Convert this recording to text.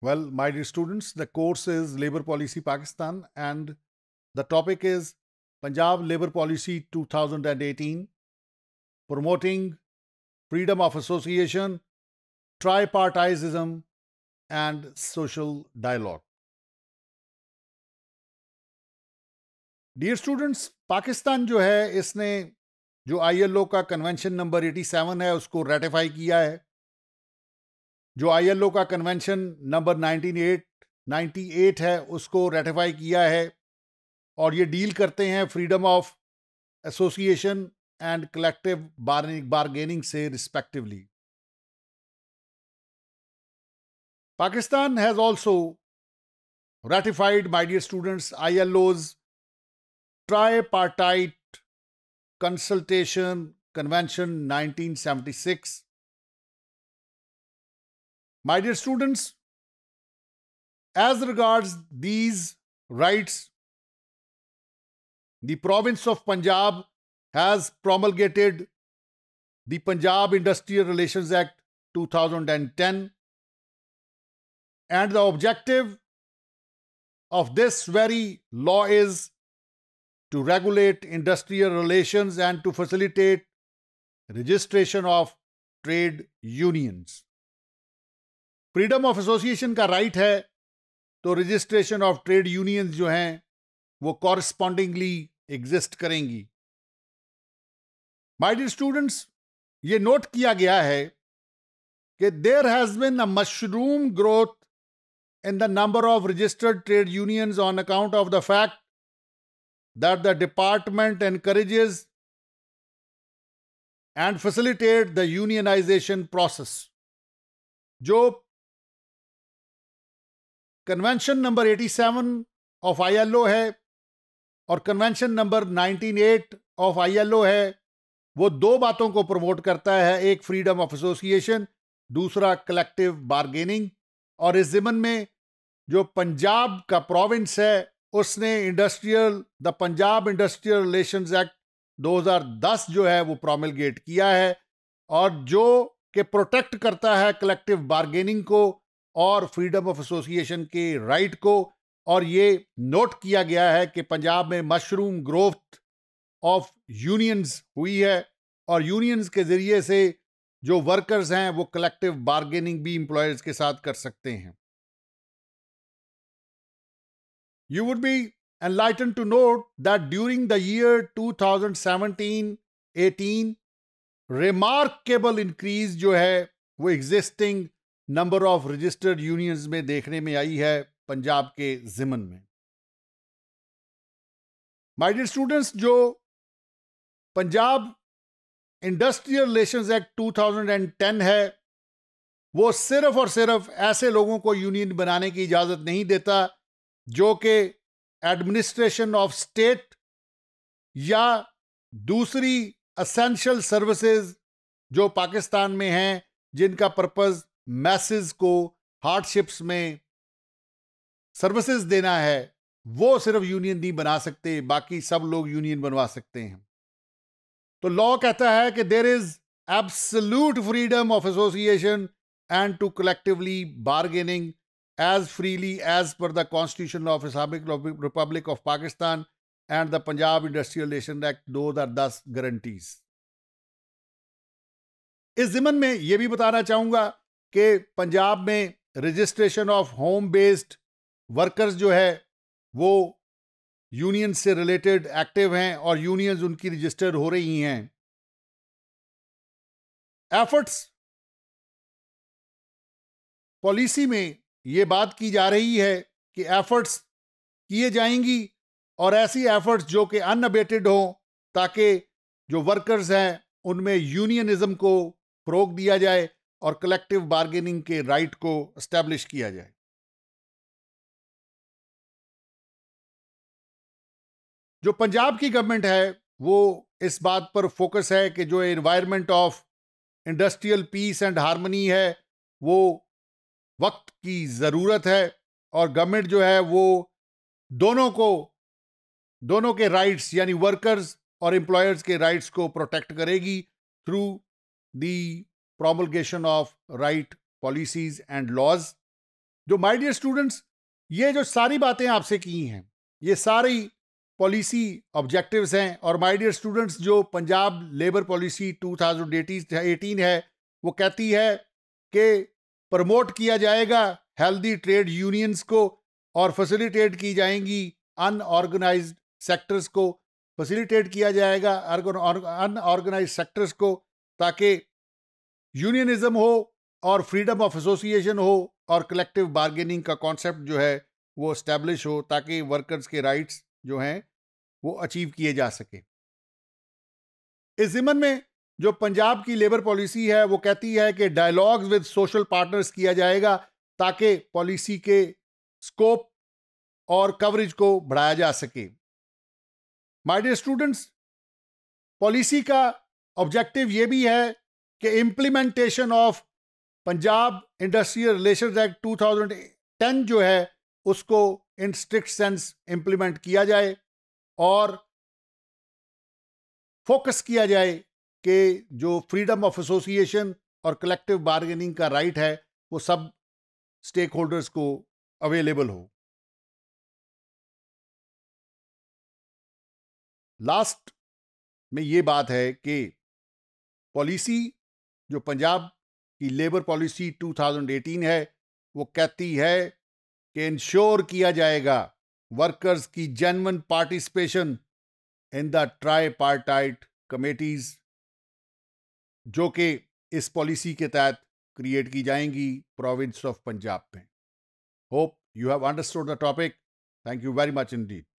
Well, my dear students, the course is Labour Policy Pakistan and the topic is Punjab Labour Policy 2018 Promoting Freedom of Association, Tripartitism and Social Dialogue. Dear students, Pakistan, jo hai, इसने jo ILO convention number 87 hai, usko ratify किया hai. जो I L O का convention number nineteen eight ninety eight है उसको ratify किया है और ये डील करते हैं freedom of association and collective bargaining से respectively Pakistan has also ratified my dear students I L O's tri consultation convention nineteen six My dear students, as regards these rights, the province of Punjab has promulgated the Punjab Industrial Relations Act 2010. And the objective of this very law is to regulate industrial relations and to facilitate registration of trade unions. Freedom of association का right right है तो registration of trade unions जो हैं वो correspondingly exist करेंगी my dear students ये note किया गया है कि there has been a mushroom growth in the number of registered trade unions on account of the fact that the department encourages and facilitate the unionization process जो convention number 87 of ILO है और convention number 198 of ILO है वो दो बातों को promote करता है एक फ्रीडम ऑफ एसोसिएशन दूसरा कलेक्टिव बारगेनिंग और इस जिमन में जो पंजाब का प्रोविंस है उसने industrial the Punjab industrial relation act 2010 जो है वो प्रोमिलगेट किया है और जो के प्रोटेक्ट करता है कलेक्टिव बारगेनिंग को और फ्रीडम ऑफ एसोसिएशन के राइट को और ये नोट किया गया है कि पंजाब में मशरूम ग्रोथ ऑफ यूनियंस हुई है और यूनियंस के ज़रिए से जो वर्कर्स हैं वो कलेक्टिव बारगेनिंग भी एम्प्लॉयर्स के साथ कर सकते हैं you would be enlighten to note that during the year 2017-18, remarkable increase जो है वो existing number of registered unions में देखने में आई है पंजाब के जिमन में माय डियर स्टूडेंट्स जो पंजाब इंडस्ट्रियल रिलेशन एक्ट 2010 है वो सिर्फ और सिर्फ ऐसे लोगों को यूनियन बनाने की इजाज़त नहीं देता जो कि एडमिनिस्ट्रेशन ऑफ स्टेट या दूसरी असेंशियल सर्विसेज जो पाकिस्तान में हैं जिनका पर्पज़ मैसेज को हार्डशिप्स में सर्विसेज देना है वो सिर्फ यूनियन नहीं बना सकते बाकी सब लोग यूनियन बनवा सकते हैं तो लॉ कहता है कि there is absolute freedom of association and to collectively bargaining as freely as per the constitution of Islamic republic of Pakistan and the Punjab industrial act दो हजार दस गारंटीज इस जिमन में यह भी बताना चाहूंगा कि पंजाब में registration of home based workers जो है वो यूनियन से रिलेटेड एक्टिव हैं और यूनियंस उनकी रजिस्टर हो रही हैं एफर्ट्स पॉलिसी में ये बात की जा रही है कि एफर्ट्स किए जाएंगी और ऐसी एफर्ट्स जो कि अनअबेटेड हों ताकि जो वर्कर्स हैं उनमें यूनियनिज्म को फ़रोग दिया जाए और कलेक्टिव बार्गेनिंग के राइट को एस्टैब्लिश किया जाए जो पंजाब की गवर्नमेंट है वो इस बात पर फोकस है कि जो environment of industrial peace and harmony है वो वक्त की ज़रूरत है और गवर्नमेंट जो है वो दोनों को दोनों के राइट्स यानी वर्कर्स और एम्प्लॉयर्स के राइट्स को प्रोटेक्ट करेगी through the promulgation of right policies and laws जो माय डियर स्टूडेंट्स ये जो सारी बातें आपसे की हैं ये सारी पॉलिसी ऑब्जेक्टिव्स हैं और माय डियर स्टूडेंट्स जो पंजाब लेबर पॉलिसी 2018 है वो कहती है कि प्रमोट किया जाएगा हेल्दी ट्रेड यूनियंस को और फैसिलिटेट की जाएंगी अनऑर्गेनाइज्ड सेक्टर्स को फैसिलिटेट किया जाएगा अनऑर्गेनाइज सेक्टर्स को ताकि यूनियनिज्म हो और फ्रीडम ऑफ एसोसिएशन हो और कलेक्टिव बार्गेनिंग का कॉन्सेप्ट जो है वो इस्टेब्लिश हो ताकि वर्कर्स के राइट्स जो हैं वो अचीव किए जा सके इस जिमन में जो पंजाब की लेबर पॉलिसी है वो कहती है कि डायलॉग्स विद सोशल पार्टनर्स किया जाएगा ताकि पॉलिसी के स्कोप और कवरेज को बढ़ाया जा सके माय डियर स्टूडेंट्स पॉलिसी का ऑब्जेक्टिव ये भी है कि implementation of Punjab industrial relation act 2010 जो है उसको इन स्ट्रिक्ट सेंस इम्प्लीमेंट किया जाए और फोकस किया जाए कि जो फ्रीडम ऑफ एसोसिएशन और कलेक्टिव बार्गेनिंग का राइट है वो सब स्टेक होल्डर्स को अवेलेबल हो लास्ट में ये बात है कि पॉलिसी जो पंजाब की लेबर पॉलिसी 2018 है वो कहती है कि इंश्योर किया जाएगा वर्कर्स की genuine participation in the tripartite committees जो कि इस पॉलिसी के तहत क्रिएट की जाएंगी प्रोविंस ऑफ पंजाब में hope you have understood the topic thank you very much Indeed